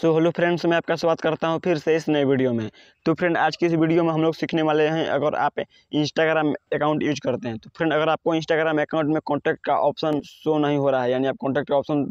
so hello friends मैं आपका स्वागत करता हूं फिर से इस नए वीडियो में तो फ्रेंड आज की इस वीडियो में हम लोग सीखने वाले हैं अगर आप इंस्टाग्राम अकाउंट यूज करते हैं तो फ्रेंड अगर आपको इंस्टाग्राम अकाउंट में कॉन्टैक्ट का ऑप्शन शो नहीं हो रहा है यानी आप कॉन्टैक्ट का ऑप्शन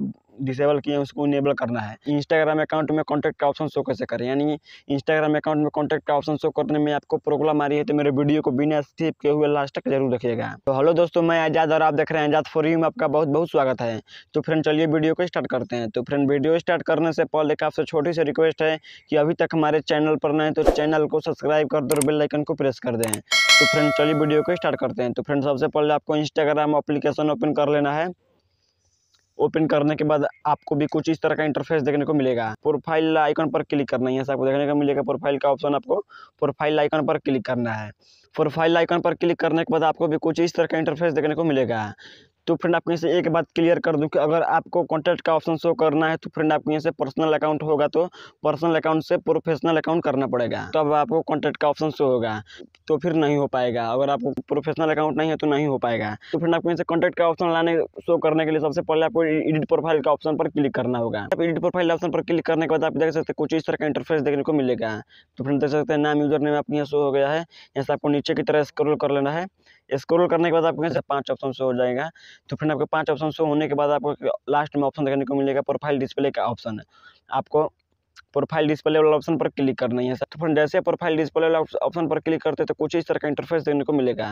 डिसेबल किए हैं उसको इनेबल करना है इंस्टाग्राम अकाउंट में कॉन्टैक्ट का ऑप्शन शो कैसे करें यानी इंस्टाग्राम अकाउंट में कॉन्टैक्ट का ऑप्शन शो करने में आपको प्रॉब्लम आ रही है तो मेरे वीडियो को बिना स्किप किए हुए लास्ट तक जरूर देखिएगा तो हेलो दोस्तों मैं आजाद और आप देख रहे हैं आजाद फॉर यू में आपका बहुत बहुत स्वागत है तो फ्रेंड चलिए वीडियो को स्टार्ट करते हैं तो फ्रेंड वीडियो स्टार्ट करने से पहले एक आपसे छोटी सी रिक्वेस्ट है कि अभी तक हमारे चैनल पर नए तो चैनल को सब्सक्राइब कर दो और बेलाइकन को प्रेस कर दें तो फ्रेंड चलिए वीडियो को स्टार्ट करते हैं तो फ्रेंड सबसे पहले आपको इंस्टाग्राम अप्लीकेशन ओपन कर लेना है ओपन करने के बाद आपको भी कुछ इस तरह का इंटरफेस देखने को मिलेगा प्रोफाइल आइकन पर क्लिक करना है यहाँ से आपको देखने को मिलेगा प्रोफाइल का ऑप्शन आपको प्रोफाइल आइकन पर क्लिक करना है प्रोफाइल आइकन पर क्लिक करने के बाद आपको भी कुछ इस तरह का इंटरफेस देखने को मिलेगा तो फ्रेंड आपको यहाँ से एक बात क्लियर कर दूँ कि अगर आपको कॉन्टैक्ट का ऑप्शन शो करना है तो फ्रेंड आपको यहाँ से पर्सनल अकाउंट होगा तो पर्सनल अकाउंट से प्रोफेशनल अकाउंट करना पड़ेगा तो अब आपको कॉन्टैक्ट का ऑप्शन शो होगा तो फिर नहीं हो पाएगा अगर आपको प्रोफेशनल अकाउंट नहीं है तो नहीं हो पाएगा तो फ्रेंड आपको यहाँ से कॉन्टैक्ट का ऑप्शन लाने शो करने के लिए सबसे पहले आपको एडिट प्रोफाइल का ऑप्शन पर क्लिक करना होगा आप एडिट प्रोफाइल ऑप्शन पर क्लिक करने के बाद आप देख सकते हैं कुछ इस तरह का इंटरफेस देखने को मिलेगा तो फ्रेंड देख सकते हैं नाम यूजर नेम आपके यहाँ शो हो गया है यहाँ से आपको नीचे की तरह स्क्रोल कर लेना है स्क्रोल करने के बाद आपको यहाँ से पाँच ऑप्शन शो हो जाएगा तो फ्रेंड आपके पाँच ऑप्शन शो होने के बाद आपको लास्ट में ऑप्शन देखने को मिलेगा प्रोफाइल डिस्प्ले का ऑप्शन है आपको प्रोफाइल डिस्प्ले वाला ऑप्शन पर क्लिक करना है तो फ्रेंड जैसे प्रोफाइल डिस्प्ले वाला ऑप्शन पर क्लिक करते हैं तो कुछ इस तरह का इंटरफेस देखने को मिलेगा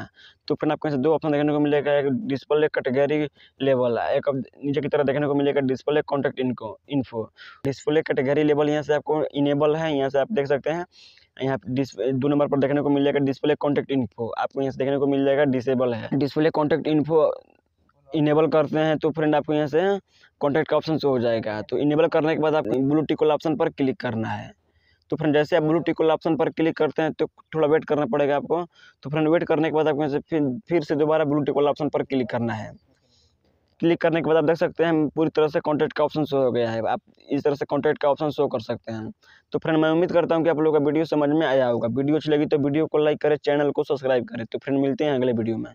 तो फ्रेंड आपको दो ऑप्शन देखने को मिलेगा एक डिस्प्ले कैटेगरी लेवल एक नीचे की तरह देखने को मिलेगा डिस्प्ले कॉन्टैक्ट इनको इन्फो डिस्प्ले कैटेगरी लेवल यहाँ से आपको इनेबल है यहाँ से आप देख सकते हैं यहाँ डिस दो नंबर पर देखने को मिल जाएगा डिस्प्ले कॉन्टैक्ट इन्फो आपको यहाँ से देखने को मिल जाएगा डिसेबल है डिस्प्ले कॉन्टैक्ट इन्फो इनेबल करते हैं तो फ्रेंड आपको यहाँ से कॉन्टैक्ट का ऑप्शन शो हो जाएगा तो इनेबल करने के बाद आपको ब्लू टिक वाला ऑप्शन पर क्लिक करना है तो फ्रेंड जैसे आप ब्लू टिक वाला ऑप्शन पर क्लिक करते हैं तो थोड़ा वेट करना पड़ेगा आपको तो फ्रेंड वेट करने के बाद आपको यहाँ से फिर फिर से दोबारा ब्लू टिक वाला ऑप्शन पर क्लिक करना है क्लिक करने के बाद आप देख सकते हैं पूरी तरह से कॉन्टैक्ट का ऑप्शन शो हो गया है आप इस तरह से कॉन्टैक्ट का ऑप्शन शो कर सकते हैं तो फ्रेंड मैं उम्मीद करता हूँ कि आप लोगों का वीडियो समझ में आया होगा वीडियो अच्छी लगी तो वीडियो को लाइक करें चैनल को सब्सक्राइब करें तो फ्रेंड मिलते हैं अगले वीडियो में